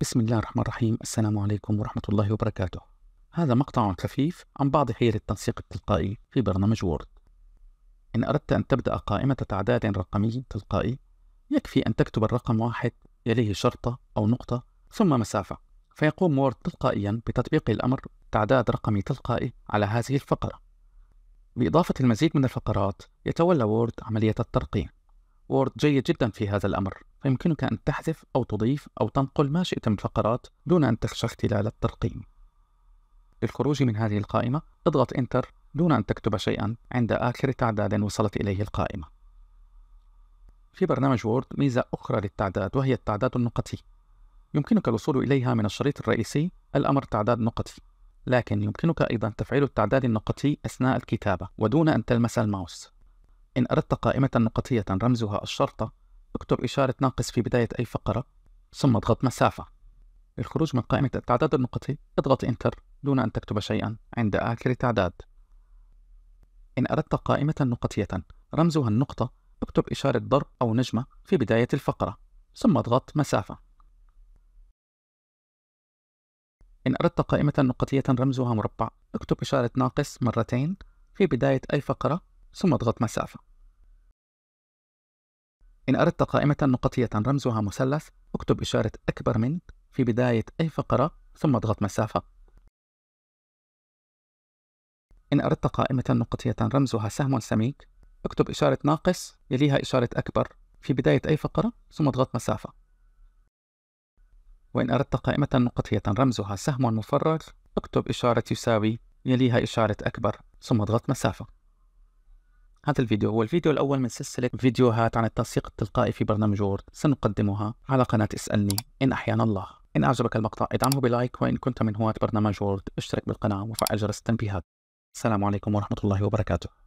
بسم الله الرحمن الرحيم السلام عليكم ورحمة الله وبركاته هذا مقطع خفيف عن بعض حيل التنسيق التلقائي في برنامج وورد إن أردت أن تبدأ قائمة تعداد رقمي تلقائي يكفي أن تكتب الرقم واحد يليه شرطة أو نقطة ثم مسافة فيقوم وورد تلقائيا بتطبيق الأمر تعداد رقمي تلقائي على هذه الفقرة بإضافة المزيد من الفقرات يتولى وورد عملية الترقيم وورد جيد جدا في هذا الأمر يمكنك أن تحذف أو تضيف أو تنقل ما شئت من فقرات دون أن تخشى اختلال الترقيم. للخروج من هذه القائمة اضغط إنتر دون أن تكتب شيئا عند آخر تعداد وصلت إليه القائمة. في برنامج وورد ميزة أخرى للتعداد وهي التعداد النقطي. يمكنك الوصول إليها من الشريط الرئيسي الأمر تعداد نقطي، لكن يمكنك أيضا تفعيل التعداد النقطي أثناء الكتابة ودون أن تلمس الماوس. إن أردت قائمة نقطية رمزها الشرطة اكتب إشارة ناقص في بداية أي فقرة ثم اضغط مسافة للخروج من قائمة التعداد النقطي اضغط إنتر دون أن تكتب شيئا عند آخر تعداد إن أردت قائمة نقطية رمزها النقطة اكتب إشارة ضرب أو نجمة في بداية الفقرة ثم اضغط مسافة إن أردت قائمة نقطية رمزها مربع اكتب إشارة ناقص مرتين في بداية أي فقرة ثم اضغط مسافة إن أردت قائمة نقطية رمزها مثلث اكتب إشارة أكبر من في بداية أي فقرة ثم اضغط مسافة إن أردت قائمة نقطية رمزها سهم سميك اكتب إشارة ناقص يليها إشارة أكبر في بداية أي فقرة ثم اضغط مسافة وإن أردت قائمة نقطية رمزها سهم مفرغ اكتب إشارة يساوي يليها إشارة أكبر ثم اضغط مسافة هذا الفيديو هو الفيديو الأول من سلسلة فيديوهات عن التنسيق التلقائي في برنامج وورد سنقدمها على قناة اسألني إن أحيانا الله إن أعجبك المقطع ادعمه بلايك وإن كنت من هواة برنامج وورد اشترك بالقناة وفعل جرس التنبيهات السلام عليكم ورحمة الله وبركاته